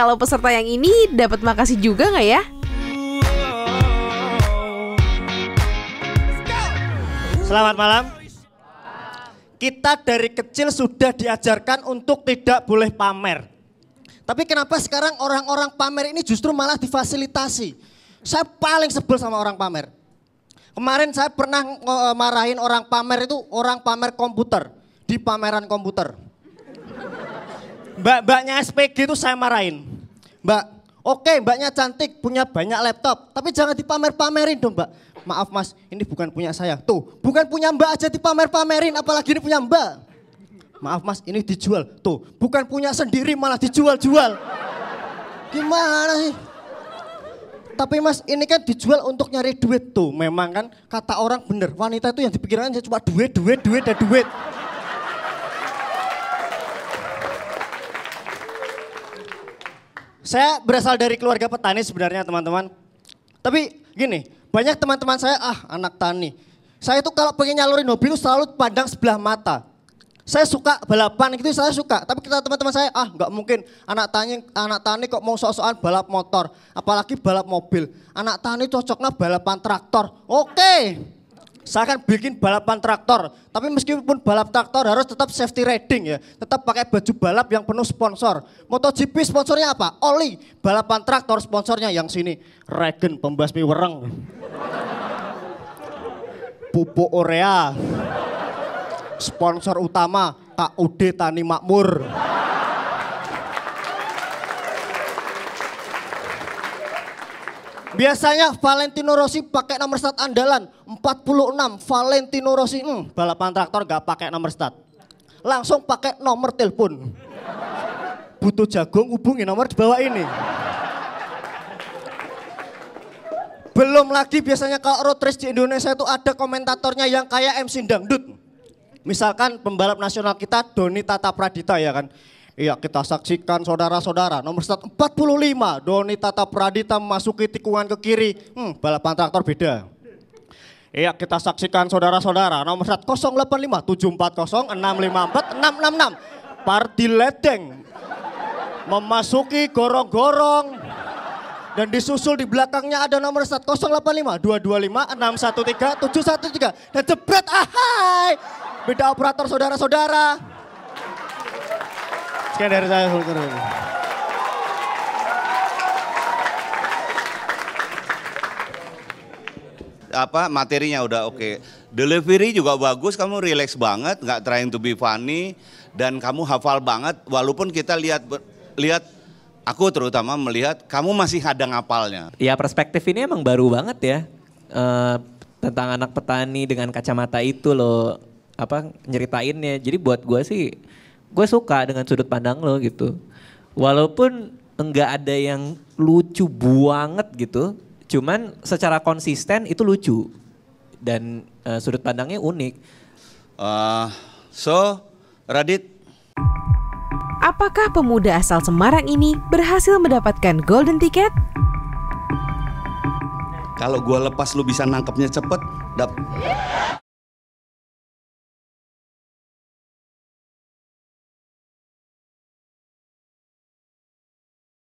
kalau peserta yang ini dapat makasih juga nggak ya? Selamat malam. Kita dari kecil sudah diajarkan untuk tidak boleh pamer. Tapi kenapa sekarang orang-orang pamer ini justru malah difasilitasi? Saya paling sebel sama orang pamer. Kemarin saya pernah eh, marahin orang pamer itu orang pamer komputer di pameran komputer. Mbak-mbaknya SPG itu saya marahin. Mbak, oke okay, mbaknya cantik, punya banyak laptop, tapi jangan dipamer-pamerin dong mbak. Maaf mas, ini bukan punya saya. Tuh, bukan punya mbak aja dipamer-pamerin, apalagi ini punya mbak. Maaf mas, ini dijual. Tuh, bukan punya sendiri malah dijual-jual. Gimana sih? Tapi mas, ini kan dijual untuk nyari duit tuh. Memang kan kata orang bener, wanita itu yang dipikirkan cuma duit, duit, duit, dan duit. Saya berasal dari keluarga petani sebenarnya teman-teman. Tapi gini, banyak teman-teman saya ah anak tani. Saya itu kalau pengen nyalurin hobi itu selalu pandang sebelah mata. Saya suka balapan itu saya suka, tapi kita teman-teman saya ah nggak mungkin anak tani anak tani kok mau soal-soal balap motor, apalagi balap mobil. Anak tani cocoknya balapan traktor. Oke. Okay. Saya akan bikin balapan traktor, tapi meskipun balap traktor harus tetap safety riding ya, tetap pakai baju balap yang penuh sponsor. MotoGP sponsornya apa? Oli, balapan traktor sponsornya yang sini, Regen pembasmi wereng. Pupuk urea, sponsor utama KUD Tani Makmur. Biasanya Valentino Rossi pakai nomor start andalan 46 Valentino Rossi hmm, balapan traktor gak pakai nomor start. Langsung pakai nomor telepon. Butuh jagung hubungi nomor di bawah ini. Belum lagi biasanya kalau road race di Indonesia itu ada komentatornya yang kayak MC Dangdut. Misalkan pembalap nasional kita Doni Tata Pradita ya kan. Iya kita saksikan saudara-saudara nomor start 45 Doni Tata Pradita memasuki tikungan ke kiri. Hmm, balapan traktor beda. Iya kita saksikan saudara-saudara nomor start 085 740 654 666. Parti Ledeng memasuki gorong-gorong dan disusul di belakangnya ada nomor start 085 225 613 713 dan jebret ahai beda operator saudara-saudara. Sekian dari saya, Sultan. apa materinya udah oke. Okay. Delivery juga bagus, kamu rileks banget, nggak trying to be funny dan kamu hafal banget walaupun kita lihat lihat aku terutama melihat kamu masih ada ngapalnya. Ya perspektif ini emang baru banget ya. Uh, tentang anak petani dengan kacamata itu loh apa nyeritainnya. Jadi buat gue sih gue suka dengan sudut pandang lo gitu walaupun enggak ada yang lucu banget gitu cuman secara konsisten itu lucu dan uh, sudut pandangnya unik uh, so Radit Apakah pemuda asal Semarang ini berhasil mendapatkan golden ticket? Kalau gue lepas lu bisa nangkepnya cepet, dap.